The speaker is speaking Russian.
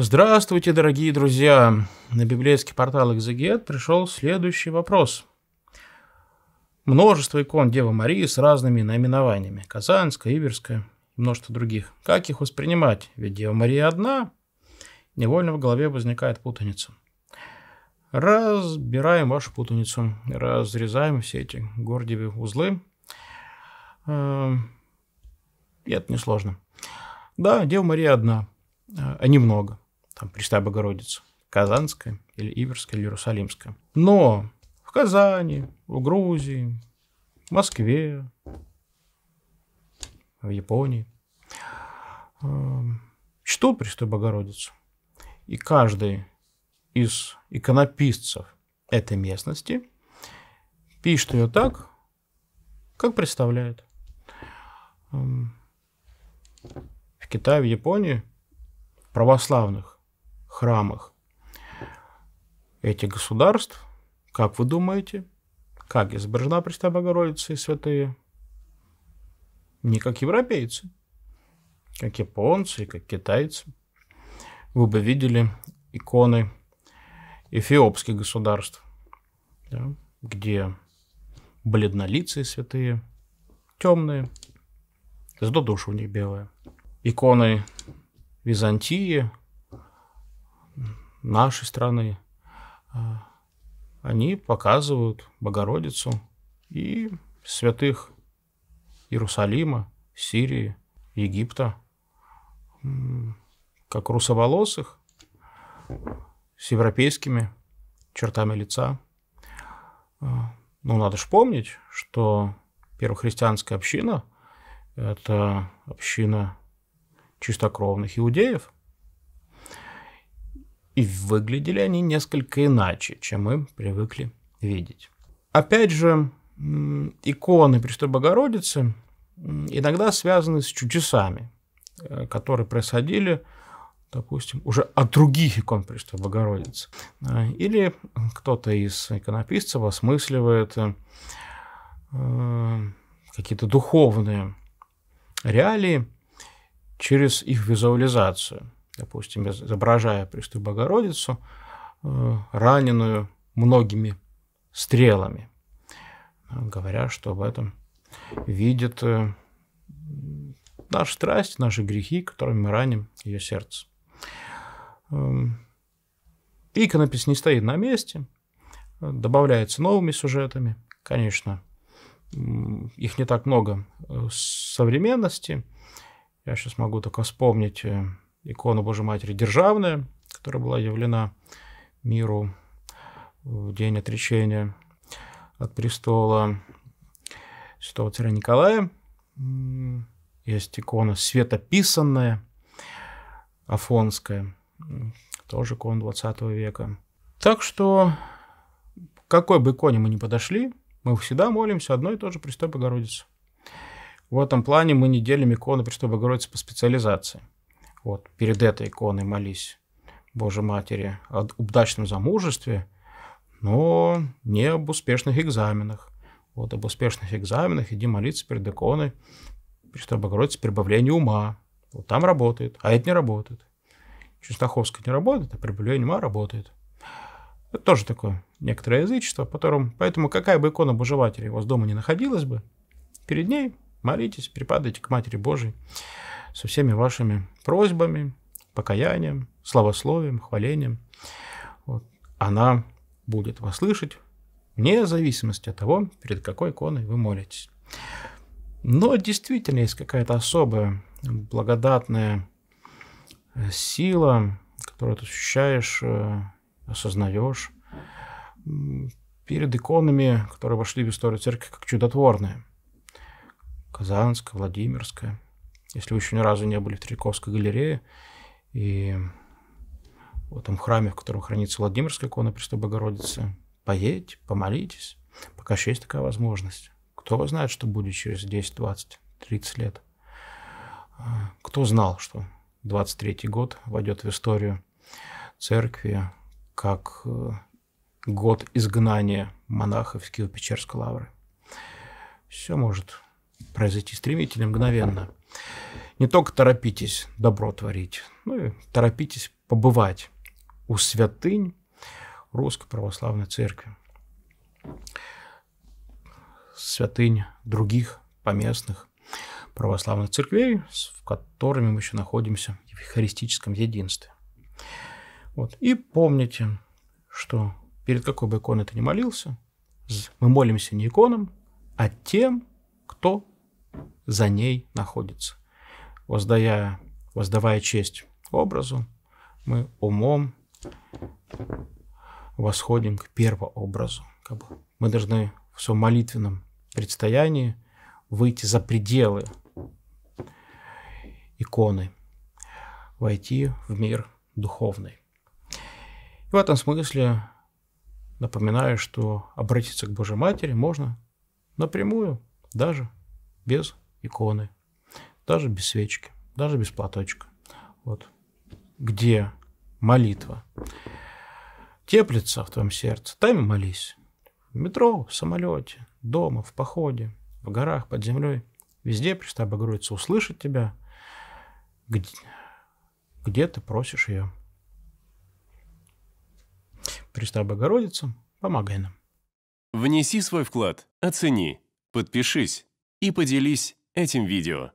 Здравствуйте, дорогие друзья! На библейский портал Экзегет пришел следующий вопрос. Множество икон Девы Марии с разными наименованиями. Казанская, Иверская и множество других. Как их воспринимать? Ведь Дева Мария одна. Невольно в голове возникает путаница. Разбираем вашу путаницу. Разрезаем все эти гордевые узлы. И э, это несложно. Да, Дева Мария одна, э, а немного. много там, Пресвятая Богородица, Казанская или Иверская или Иерусалимская. Но в Казани, в Грузии, в Москве, в Японии эм, чтут Пресвятую Богородицу. И каждый из иконописцев этой местности пишет ее так, как представляет. Эм, в Китае, в Японии православных храмах этих государств, как вы думаете, как изображена Пресвятая Богородица и святые? Не как европейцы, как японцы, как китайцы. Вы бы видели иконы эфиопских государств, да, где бледнолицые святые, темные, зато душа у них белая. Иконы Византии, нашей страны, а, они показывают Богородицу и святых Иерусалима, Сирии, Египта, как русоволосых, с европейскими чертами лица. А, ну, надо же помнить, что первохристианская община – это община чистокровных иудеев – и выглядели они несколько иначе, чем мы привыкли видеть. Опять же, иконы Престой Богородицы иногда связаны с чудесами, э, которые происходили, допустим, уже от других икон Престой Богородицы. Э, или кто-то из иконописцев осмысливает э, какие-то духовные реалии через их визуализацию – допустим, изображая Престую Богородицу, э, раненую многими стрелами, говоря, что в этом видит э, наши страсти, наши грехи, которыми мы раним ее сердце. Эм, иконопись не стоит на месте, добавляется новыми сюжетами, конечно, их не так много э, в современности. Я сейчас могу только вспомнить Икона Божьей Матери державная, которая была явлена миру в день отречения от престола святого царя Николая. Есть икона светописанная, афонская, тоже икона 20 века. Так что, какой бы иконе мы ни подошли, мы всегда молимся одной и той же Престой Богородице. В этом плане мы не делим иконы Престой Богородицы по специализации – вот, перед этой иконой молись, Боже Матери, об удачном замужестве, но не об успешных экзаменах. Вот, об успешных экзаменах иди молиться перед иконой, Пресвятой Богородицы, прибавление ума. Вот там работает, а это не работает. Чистаховская не работает, а прибавление ума работает. Это тоже такое некоторое язычество. Потом, поэтому какая бы икона Божьей Матери у вас дома не находилась бы, перед ней молитесь, припадайте к Матери Божией со всеми вашими просьбами, покаянием, словословием, хвалением. Вот. Она будет вас слышать, вне зависимости от того, перед какой иконой вы молитесь. Но действительно есть какая-то особая благодатная э, сила, которую ты ощущаешь, э, осознаешь перед иконами, которые вошли в историю церкви как чудотворные. Казанская, Владимирская, если вы еще ни разу не были в Третьяковской галерее и в этом храме, в котором хранится Владимирская икона Престой Богородицы, поедете, помолитесь, пока еще есть такая возможность. Кто знает, что будет через 10, 20, 30 лет. А, кто знал, что 23-й год войдет в историю церкви как э, год изгнания монахов из Киево-Печерской лавры. Все может произойти стремительно, мгновенно. Не только торопитесь добро творить, но и торопитесь побывать у святынь Русской Православной Церкви, святынь других поместных православных церквей, в которыми мы еще находимся в евхаристическом единстве. Вот. И помните, что перед какой бы иконой ты ни молился, мы молимся не иконам, а тем, кто за ней находится. Воздая, воздавая честь образу, мы умом восходим к первообразу. Как бы мы должны в своем молитвенном предстоянии выйти за пределы иконы, войти в мир духовный. И в этом смысле напоминаю, что обратиться к Божьей Матери можно напрямую, даже без иконы, даже без свечки, даже без платочка. Вот. Где молитва теплится в твоем сердце, там и молись. В метро, в самолете, дома, в походе, в горах, под землей. Везде Пресвятая Богородица услышит тебя, где, где ты просишь ее. Пресвятая Богородица, помогай нам. Внеси свой вклад, оцени, подпишись и поделись этим видео.